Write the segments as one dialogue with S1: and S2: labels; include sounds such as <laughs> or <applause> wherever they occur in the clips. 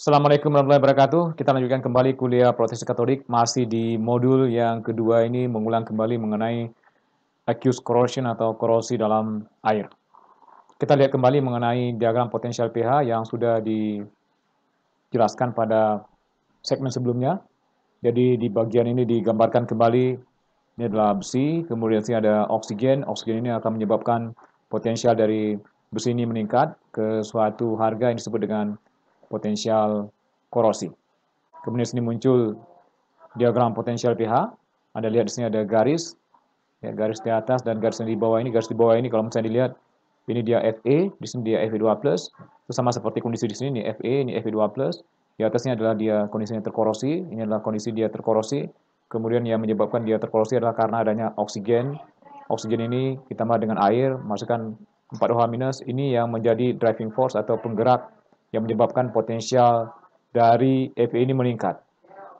S1: Assalamualaikum warahmatullahi wabarakatuh. Kita lanjutkan kembali kuliah Protestan Katolik masih di modul yang kedua ini mengulang kembali mengenai accused corrosion atau korosi dalam air. Kita lihat kembali mengenai diagram potensial pH yang sudah dijelaskan pada segmen sebelumnya. Jadi di bagian ini digambarkan kembali ini adalah besi, kemudian sini ada oksigen. Oksigen ini akan menyebabkan potensial dari besi ini meningkat ke suatu harga yang disebut dengan potensial korosi. Kemudian di sini muncul diagram potensial pH. Anda lihat di sini ada garis, ya, garis di atas dan garis di bawah ini. Garis di bawah ini kalau misalnya dilihat, ini dia FE, di sini dia FE2+, itu sama seperti kondisi di sini, ini FE, ini FE2+, di atasnya adalah dia kondisinya terkorosi, ini adalah kondisi dia terkorosi, kemudian yang menyebabkan dia terkorosi adalah karena adanya oksigen, oksigen ini ditambah dengan air, masukkan 4OH-, ini yang menjadi driving force atau penggerak yang menyebabkan potensial dari FE ini meningkat.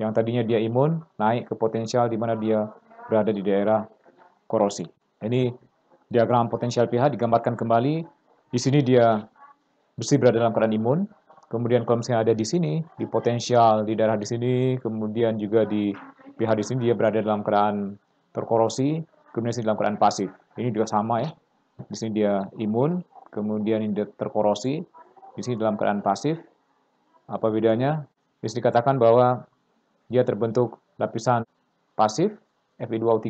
S1: Yang tadinya dia imun, naik ke potensial di mana dia berada di daerah korosi. Ini diagram potensial pH digambarkan kembali. Di sini dia besi berada dalam keadaan imun. Kemudian kalau misalnya ada di sini, di potensial di daerah di sini, kemudian juga di pH di sini dia berada dalam keadaan terkorosi, kemudian sini dalam keadaan pasif. Ini juga sama ya. Di sini dia imun, kemudian ini terkorosi, di sini dalam keadaan pasif. Apa bedanya? bisa dikatakan bahwa dia terbentuk lapisan pasif, Fe2O3.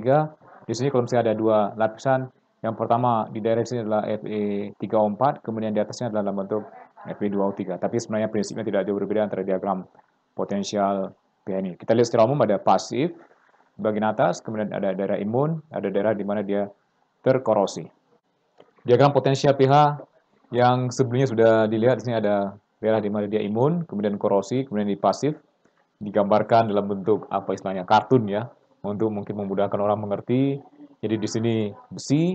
S1: Di sini kalau misalnya ada dua lapisan, yang pertama di daerah sini adalah Fe3O4, kemudian di atasnya adalah dalam bentuk Fe2O3. Tapi sebenarnya prinsipnya tidak jauh berbeda antara diagram potensial pH ini Kita lihat secara umum ada pasif bagian atas, kemudian ada daerah imun, ada daerah di mana dia terkorosi. Diagram potensial pH yang sebelumnya sudah dilihat di sini ada daerah di mana dia imun, kemudian korosi, kemudian di pasif digambarkan dalam bentuk apa istilahnya kartun ya untuk mungkin memudahkan orang mengerti. Jadi di sini besi,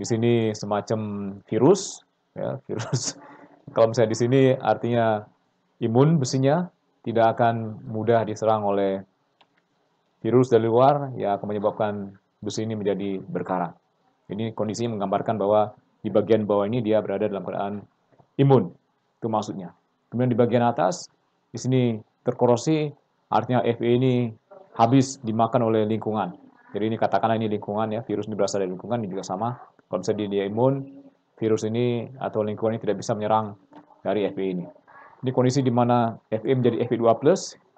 S1: di sini semacam virus ya, virus. <laughs> Kalau misalnya di sini artinya imun besinya tidak akan mudah diserang oleh virus dari luar ya akan menyebabkan besi ini menjadi berkarat. Ini kondisi menggambarkan bahwa di bagian bawah ini dia berada dalam keadaan imun. Itu maksudnya. Kemudian di bagian atas, di sini terkorosi, artinya Fe ini habis dimakan oleh lingkungan. Jadi ini katakanlah ini lingkungan ya, virus ini berasal dari lingkungan, ini juga sama. Kalau misalnya dia imun, virus ini atau lingkungan ini tidak bisa menyerang dari FE ini. Ini kondisi di mana FE menjadi FE2+,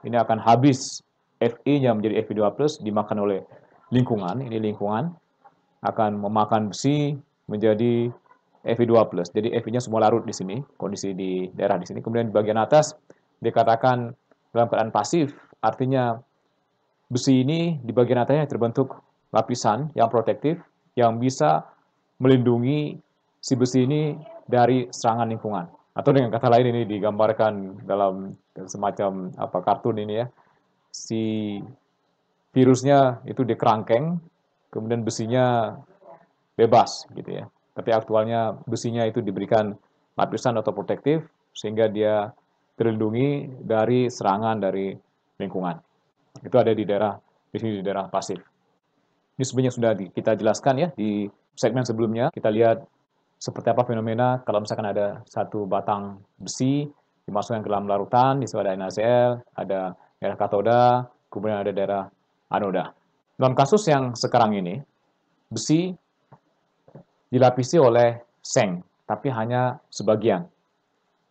S1: ini akan habis FE-nya menjadi FE2+, dimakan oleh lingkungan. Ini lingkungan akan memakan besi, menjadi Fe2+. Jadi Fe-nya semua larut di sini, kondisi di daerah di sini. Kemudian di bagian atas dikatakan dalam keadaan pasif, artinya besi ini di bagian atasnya terbentuk lapisan yang protektif yang bisa melindungi si besi ini dari serangan lingkungan. Atau dengan kata lain ini digambarkan dalam semacam apa kartun ini ya. Si virusnya itu dikerangkeng, kemudian besinya bebas gitu ya. Tapi aktualnya besinya itu diberikan lapisan atau protektif sehingga dia terlindungi dari serangan dari lingkungan. Itu ada di daerah di sini di daerah pasif. Ini sebenarnya sudah kita jelaskan ya di segmen sebelumnya. Kita lihat seperti apa fenomena kalau misalkan ada satu batang besi dimasukkan ke dalam larutan, di situ ada NaCl, ada daerah katoda, kemudian ada daerah anoda. Dalam kasus yang sekarang ini, besi dilapisi oleh seng, tapi hanya sebagian.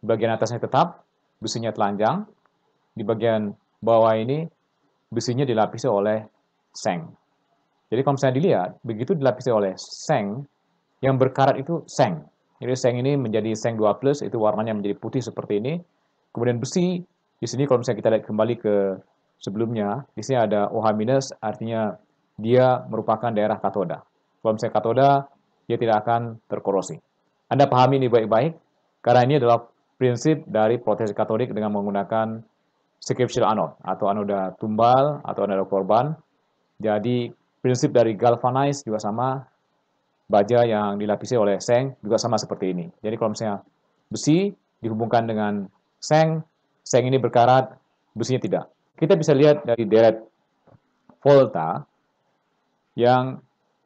S1: Di bagian atasnya tetap, besinya telanjang. Di bagian bawah ini, besinya dilapisi oleh seng. Jadi kalau misalnya dilihat, begitu dilapisi oleh seng, yang berkarat itu seng. Jadi seng ini menjadi seng 2 plus, itu warnanya menjadi putih seperti ini. Kemudian besi, di sini kalau misalnya kita lihat kembali ke sebelumnya, di sini ada OH minus, artinya dia merupakan daerah katoda. Kalau misalnya katoda, dia tidak akan terkorosi. Anda pahami ini baik-baik, karena ini adalah prinsip dari protes Katolik dengan menggunakan scriptural anode atau anoda tumbal atau anoda korban. Jadi prinsip dari galvanize juga sama, baja yang dilapisi oleh seng juga sama seperti ini. Jadi kalau misalnya besi dihubungkan dengan seng, seng ini berkarat, besinya tidak. Kita bisa lihat dari deret volta yang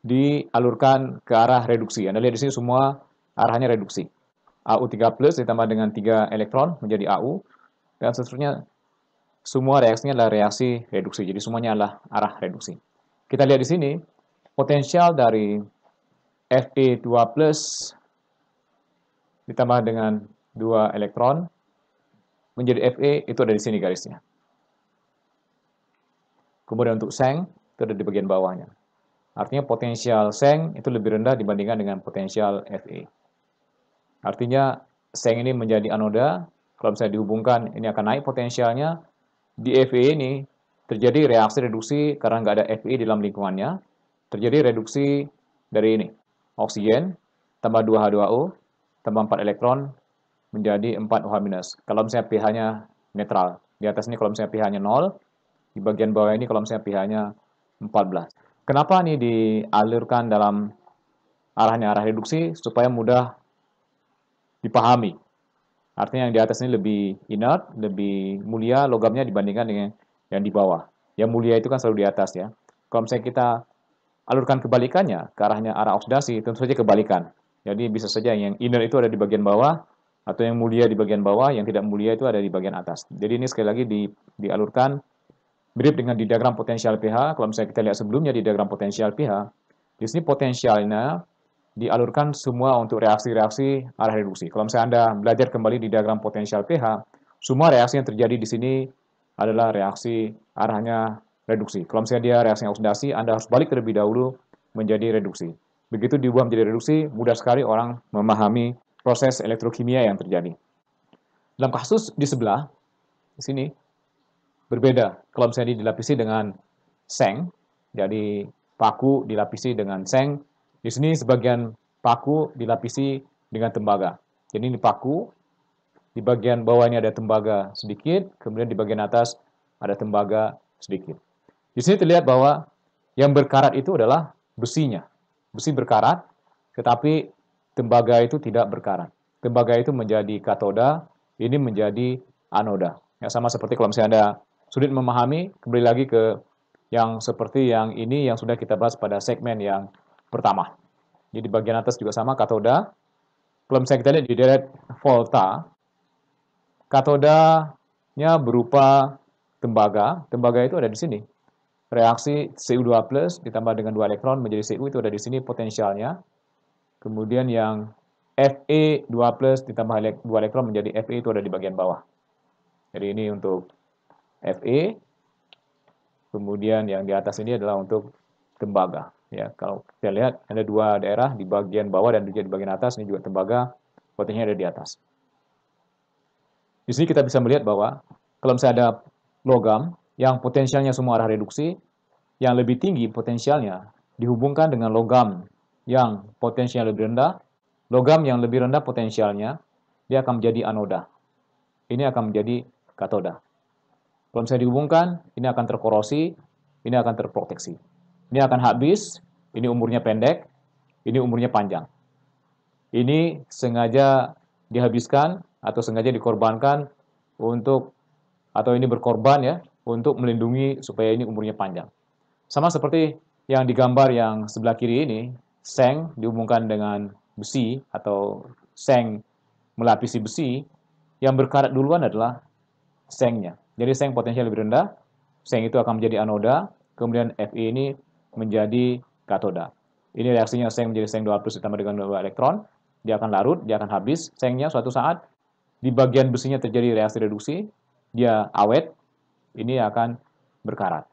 S1: dialurkan ke arah reduksi. Anda lihat di sini semua arahnya reduksi. AU3 plus ditambah dengan 3 elektron menjadi AU, dan seterusnya semua reaksinya adalah reaksi reduksi. Jadi semuanya adalah arah reduksi. Kita lihat di sini, potensial dari Fe2 plus ditambah dengan 2 elektron menjadi Fe itu ada di sini garisnya. Kemudian untuk seng itu ada di bagian bawahnya. Artinya potensial seng itu lebih rendah dibandingkan dengan potensial Fe. Artinya seng ini menjadi anoda, kalau misalnya dihubungkan ini akan naik potensialnya. Di Fe ini terjadi reaksi reduksi karena nggak ada Fe di dalam lingkungannya. Terjadi reduksi dari ini, oksigen, tambah 2H2O, tambah 4 elektron, menjadi 4OH Kalau misalnya pH-nya netral. Di atas ini kalau misalnya pH-nya 0, di bagian bawah ini kalau misalnya pH-nya 14. Kenapa ini dialirkan dalam arahnya arah reduksi supaya mudah dipahami. Artinya yang di atas ini lebih inert, lebih mulia logamnya dibandingkan dengan yang di bawah. Yang mulia itu kan selalu di atas ya. Kalau misalnya kita alurkan kebalikannya ke arahnya arah oksidasi, tentu saja kebalikan. Jadi bisa saja yang inert itu ada di bagian bawah, atau yang mulia di bagian bawah, yang tidak mulia itu ada di bagian atas. Jadi ini sekali lagi di, dialurkan mirip dengan di diagram potensial pH. Kalau misalnya kita lihat sebelumnya di diagram potensial pH, di sini potensialnya dialurkan semua untuk reaksi-reaksi arah reduksi. Kalau misalnya Anda belajar kembali di diagram potensial pH, semua reaksi yang terjadi di sini adalah reaksi arahnya reduksi. Kalau misalnya dia reaksi oksidasi, Anda harus balik terlebih dahulu menjadi reduksi. Begitu diubah menjadi reduksi, mudah sekali orang memahami proses elektrokimia yang terjadi. Dalam kasus di sebelah, di sini, berbeda. Kalau misalnya dilapisi dengan seng, jadi paku dilapisi dengan seng, di sini sebagian paku dilapisi dengan tembaga. Jadi ini paku, di bagian bawah ini ada tembaga sedikit, kemudian di bagian atas ada tembaga sedikit. Di sini terlihat bahwa yang berkarat itu adalah besinya. Besi berkarat, tetapi tembaga itu tidak berkarat. Tembaga itu menjadi katoda, ini menjadi anoda. Ya, sama seperti kalau misalnya ada sulit memahami, kembali lagi ke yang seperti yang ini yang sudah kita bahas pada segmen yang pertama. Jadi bagian atas juga sama, katoda. Kalau misalnya kita lihat di deret volta, katodanya berupa tembaga. Tembaga itu ada di sini. Reaksi CU2 plus ditambah dengan dua elektron menjadi Cu itu ada di sini potensialnya. Kemudian yang Fe2 plus ditambah dua elektron menjadi Fe itu ada di bagian bawah. Jadi ini untuk Fe. Kemudian yang di atas ini adalah untuk tembaga. Ya, kalau kita lihat ada dua daerah di bagian bawah dan juga di bagian atas ini juga tembaga potensinya ada di atas. Di sini kita bisa melihat bahwa kalau misalnya ada logam yang potensialnya semua arah reduksi, yang lebih tinggi potensialnya dihubungkan dengan logam yang potensial lebih rendah, logam yang lebih rendah potensialnya, dia akan menjadi anoda. Ini akan menjadi katoda. Kalau misalnya dihubungkan, ini akan terkorosi, ini akan terproteksi. Ini akan habis, ini umurnya pendek, ini umurnya panjang. Ini sengaja dihabiskan atau sengaja dikorbankan untuk atau ini berkorban ya untuk melindungi supaya ini umurnya panjang. Sama seperti yang digambar yang sebelah kiri ini, seng dihubungkan dengan besi atau seng melapisi besi, yang berkarat duluan adalah sengnya. Jadi seng potensial lebih rendah, seng itu akan menjadi anoda, kemudian Fe ini menjadi katoda. Ini reaksinya seng menjadi seng 2 plus ditambah dengan 2 elektron, dia akan larut, dia akan habis, sengnya suatu saat di bagian besinya terjadi reaksi reduksi, dia awet, ini akan berkarat.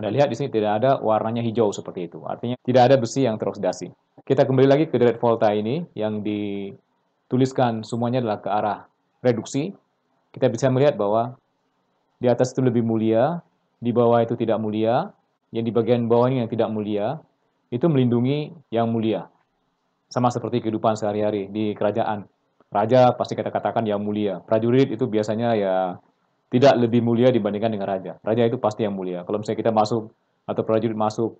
S1: Anda lihat di sini tidak ada warnanya hijau seperti itu. Artinya tidak ada besi yang teroksidasi. Kita kembali lagi ke deret volta ini yang dituliskan semuanya adalah ke arah reduksi kita bisa melihat bahwa di atas itu lebih mulia, di bawah itu tidak mulia, yang di bagian bawah ini yang tidak mulia, itu melindungi yang mulia. Sama seperti kehidupan sehari-hari di kerajaan. Raja pasti kita katakan yang mulia. Prajurit itu biasanya ya tidak lebih mulia dibandingkan dengan raja. Raja itu pasti yang mulia. Kalau misalnya kita masuk atau prajurit masuk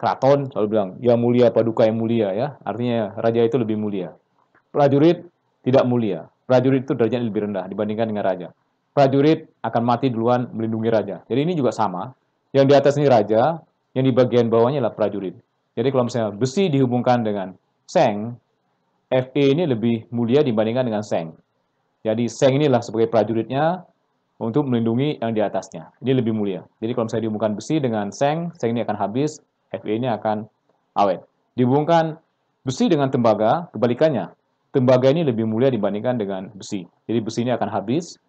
S1: keraton, selalu bilang, yang mulia, paduka yang mulia ya. Artinya raja itu lebih mulia. Prajurit tidak mulia prajurit itu derajatnya lebih rendah dibandingkan dengan raja. Prajurit akan mati duluan melindungi raja. Jadi ini juga sama. Yang di atas ini raja, yang di bagian bawahnya adalah prajurit. Jadi kalau misalnya besi dihubungkan dengan seng, FE ini lebih mulia dibandingkan dengan seng. Jadi seng inilah sebagai prajuritnya untuk melindungi yang di atasnya. Ini lebih mulia. Jadi kalau misalnya dihubungkan besi dengan seng, seng ini akan habis, FE ini akan awet. Dihubungkan besi dengan tembaga, kebalikannya tembaga ini lebih mulia dibandingkan dengan besi. Jadi besi ini akan habis,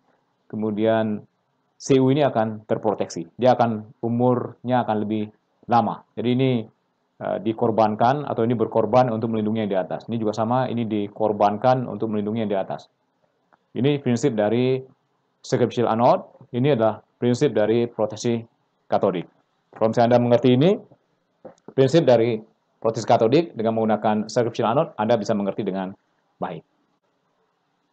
S1: kemudian CU ini akan terproteksi. Dia akan umurnya akan lebih lama. Jadi ini uh, dikorbankan atau ini berkorban untuk melindungi yang di atas. Ini juga sama, ini dikorbankan untuk melindungi yang di atas. Ini prinsip dari sekripsil anode, ini adalah prinsip dari proteksi katodik. Kalau misalnya Anda mengerti ini, prinsip dari proteksi katodik dengan menggunakan sekripsil anode, Anda bisa mengerti dengan baik.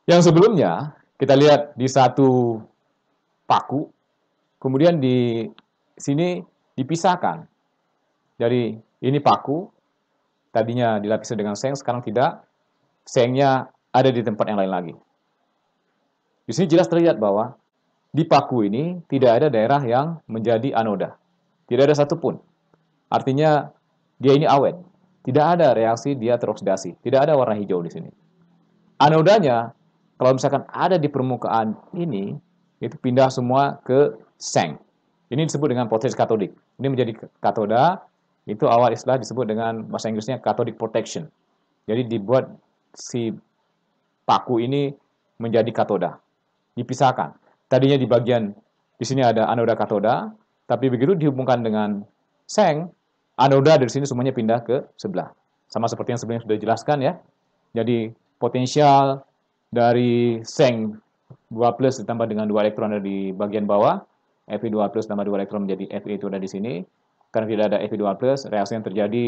S1: Yang sebelumnya, kita lihat di satu paku, kemudian di sini dipisahkan jadi ini paku, tadinya dilapisi dengan seng, sekarang tidak, sengnya ada di tempat yang lain lagi. Di sini jelas terlihat bahwa di paku ini tidak ada daerah yang menjadi anoda. Tidak ada satupun. Artinya dia ini awet. Tidak ada reaksi dia teroksidasi. Tidak ada warna hijau di sini. Anodanya, kalau misalkan ada di permukaan ini, itu pindah semua ke seng. Ini disebut dengan potensi katodik. Ini menjadi katoda, itu awal istilah disebut dengan bahasa Inggrisnya katodik protection. Jadi dibuat si paku ini menjadi katoda. Dipisahkan. Tadinya di bagian, di sini ada anoda katoda, tapi begitu dihubungkan dengan seng, anoda dari sini semuanya pindah ke sebelah. Sama seperti yang sebelumnya sudah dijelaskan ya. Jadi potensial dari seng 2 plus ditambah dengan 2 elektron ada di bagian bawah, Fe2 plus tambah 2 elektron menjadi Fe itu ada di sini. Karena tidak ada Fe2 plus, reaksi yang terjadi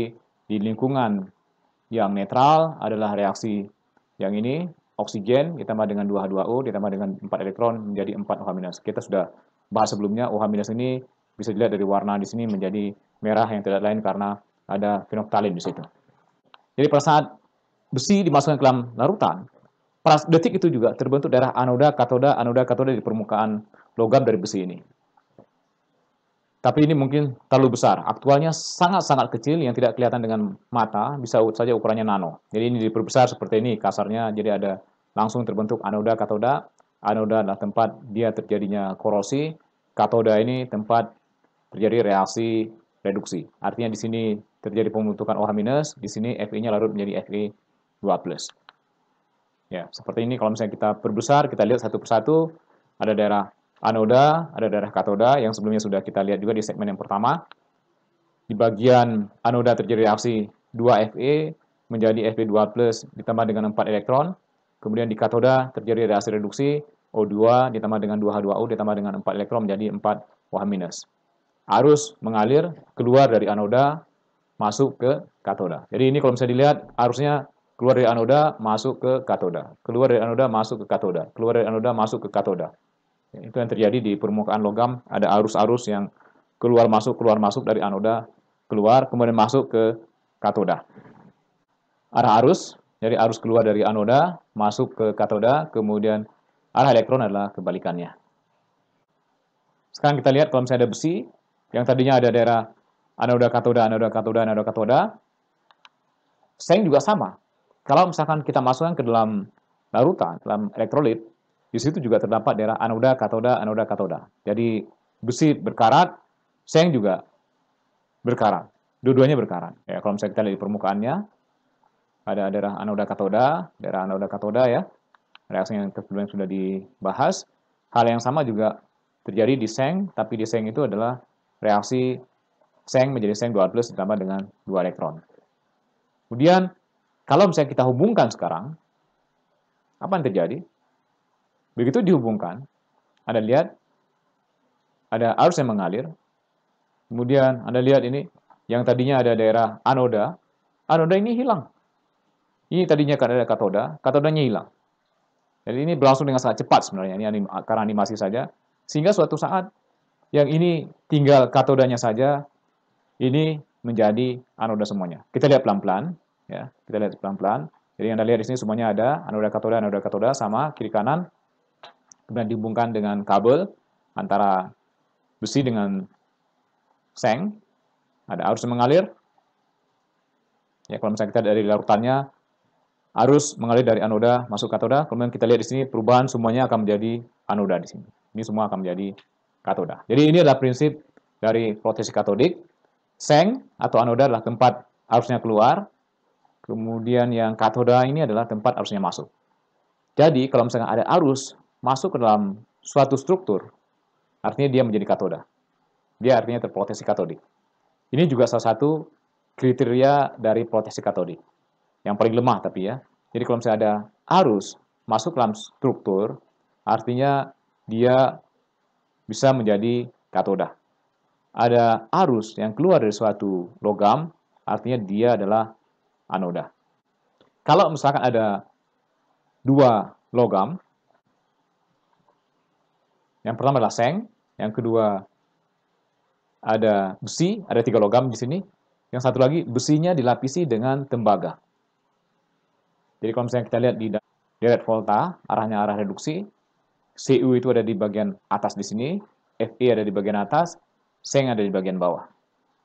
S1: di lingkungan yang netral adalah reaksi yang ini, oksigen ditambah dengan 2H2O ditambah dengan 4 elektron menjadi 4OH-. Kita sudah bahas sebelumnya, OH- ini bisa dilihat dari warna di sini menjadi merah yang tidak lain karena ada fenoktalin di situ. Jadi pada saat besi dimasukkan ke dalam larutan, pada detik itu juga terbentuk daerah anoda, katoda, anoda, katoda di permukaan logam dari besi ini. Tapi ini mungkin terlalu besar. Aktualnya sangat-sangat kecil yang tidak kelihatan dengan mata, bisa saja ukurannya nano. Jadi ini diperbesar seperti ini, kasarnya jadi ada langsung terbentuk anoda, katoda. Anoda adalah tempat dia terjadinya korosi, katoda ini tempat terjadi reaksi reduksi. Artinya di sini terjadi pembentukan OH-, di sini Fe-nya larut menjadi Fe- plus Ya, seperti ini kalau misalnya kita perbesar, kita lihat satu persatu, ada daerah anoda, ada daerah katoda yang sebelumnya sudah kita lihat juga di segmen yang pertama. Di bagian anoda terjadi reaksi 2Fe menjadi Fe2+, ditambah dengan 4 elektron. Kemudian di katoda terjadi reaksi reduksi O2 ditambah dengan 2H2O ditambah dengan 4 elektron menjadi 4 OH-. Arus mengalir keluar dari anoda masuk ke katoda. Jadi ini kalau misalnya dilihat arusnya Keluar dari anoda, masuk ke katoda. Keluar dari anoda, masuk ke katoda. Keluar dari anoda, masuk ke katoda. Ya, itu yang terjadi di permukaan logam, ada arus-arus yang keluar masuk, keluar masuk dari anoda, keluar, kemudian masuk ke katoda. Arah arus, jadi arus keluar dari anoda, masuk ke katoda, kemudian arah elektron adalah kebalikannya. Sekarang kita lihat kalau misalnya ada besi, yang tadinya ada daerah anoda katoda, anoda katoda, anoda katoda, seng juga sama. Kalau misalkan kita masukkan ke dalam larutan, dalam elektrolit, di situ juga terdapat daerah anoda, katoda, anoda, katoda. Jadi besi berkarat, seng juga berkarat. Dua-duanya berkarat. Ya, kalau misalnya kita lihat di permukaannya, ada daerah anoda, katoda, daerah anoda, katoda ya. Reaksi yang sebelumnya sudah dibahas. Hal yang sama juga terjadi di seng, tapi di seng itu adalah reaksi seng menjadi seng 2 plus ditambah dengan 2 elektron. Kemudian kalau misalnya kita hubungkan sekarang, apa yang terjadi? Begitu dihubungkan, Anda lihat ada arus yang mengalir, kemudian Anda lihat ini yang tadinya ada daerah anoda, anoda ini hilang. Ini tadinya kan ada katoda, katodanya hilang. Jadi ini berlangsung dengan sangat cepat sebenarnya, ini anim karena animasi saja. Sehingga suatu saat yang ini tinggal katodanya saja, ini menjadi anoda semuanya. Kita lihat pelan-pelan. Ya, kita lihat pelan-pelan. Jadi Anda lihat di sini semuanya ada anoda katoda, anoda katoda sama kiri kanan. Kemudian dihubungkan dengan kabel antara besi dengan seng. Ada arus yang mengalir. Ya, kalau misalnya kita dari larutannya arus mengalir dari anoda masuk katoda, kemudian kita lihat di sini perubahan semuanya akan menjadi anoda di sini. Ini semua akan menjadi katoda. Jadi ini adalah prinsip dari protesi katodik. Seng atau anoda adalah tempat arusnya keluar, Kemudian yang katoda ini adalah tempat arusnya masuk. Jadi kalau misalnya ada arus masuk ke dalam suatu struktur, artinya dia menjadi katoda. Dia artinya terproteksi katodik. Ini juga salah satu kriteria dari proteksi katodik. Yang paling lemah tapi ya. Jadi kalau misalnya ada arus masuk ke dalam struktur, artinya dia bisa menjadi katoda. Ada arus yang keluar dari suatu logam, artinya dia adalah anoda. Kalau misalkan ada dua logam, yang pertama adalah seng, yang kedua ada besi, ada tiga logam di sini, yang satu lagi besinya dilapisi dengan tembaga. Jadi kalau misalnya kita lihat di deret volta, arahnya arah reduksi, CU itu ada di bagian atas di sini, FE ada di bagian atas, seng ada di bagian bawah.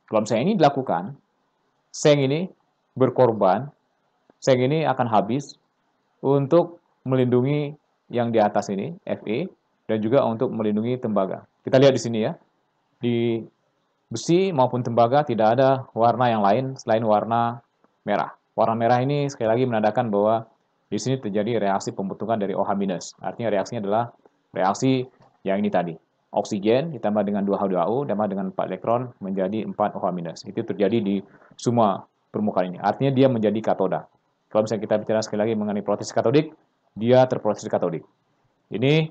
S1: Kalau misalnya ini dilakukan, seng ini berkorban, seng ini akan habis untuk melindungi yang di atas ini, Fe, dan juga untuk melindungi tembaga. Kita lihat di sini ya, di besi maupun tembaga tidak ada warna yang lain selain warna merah. Warna merah ini sekali lagi menandakan bahwa di sini terjadi reaksi pembentukan dari OH-. Artinya reaksinya adalah reaksi yang ini tadi. Oksigen ditambah dengan 2H2O ditambah dengan 4 elektron menjadi 4 OH-. Itu terjadi di semua permukaan ini. Artinya dia menjadi katoda. Kalau misalnya kita bicara sekali lagi mengenai proses katodik, dia terproses katodik. Ini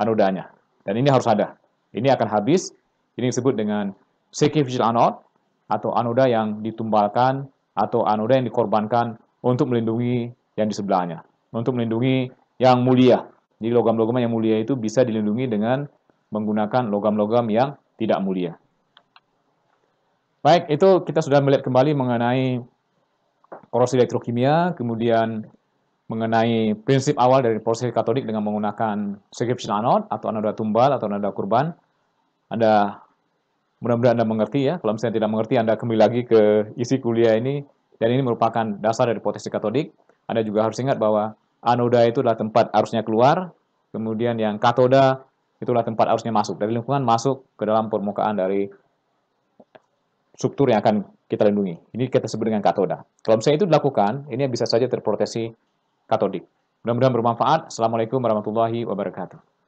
S1: anodanya. Dan ini harus ada. Ini akan habis. Ini disebut dengan sacrificial anode atau anoda yang ditumbalkan atau anoda yang dikorbankan untuk melindungi yang di sebelahnya, untuk melindungi yang mulia. Jadi logam-logam yang mulia itu bisa dilindungi dengan menggunakan logam-logam yang tidak mulia. Baik, itu kita sudah melihat kembali mengenai korosi elektrokimia, kemudian mengenai prinsip awal dari proses katodik dengan menggunakan secretion anode atau anoda tumbal atau anoda kurban. Anda mudah-mudahan Anda mengerti ya. Kalau misalnya tidak mengerti, Anda kembali lagi ke isi kuliah ini dan ini merupakan dasar dari potensi katodik. Anda juga harus ingat bahwa anoda itu adalah tempat arusnya keluar, kemudian yang katoda itulah tempat arusnya masuk dari lingkungan masuk ke dalam permukaan dari struktur yang akan kita lindungi. Ini kita sebut dengan katoda. Kalau misalnya itu dilakukan, ini bisa saja terproteksi katodik. Mudah-mudahan bermanfaat. Assalamualaikum warahmatullahi wabarakatuh.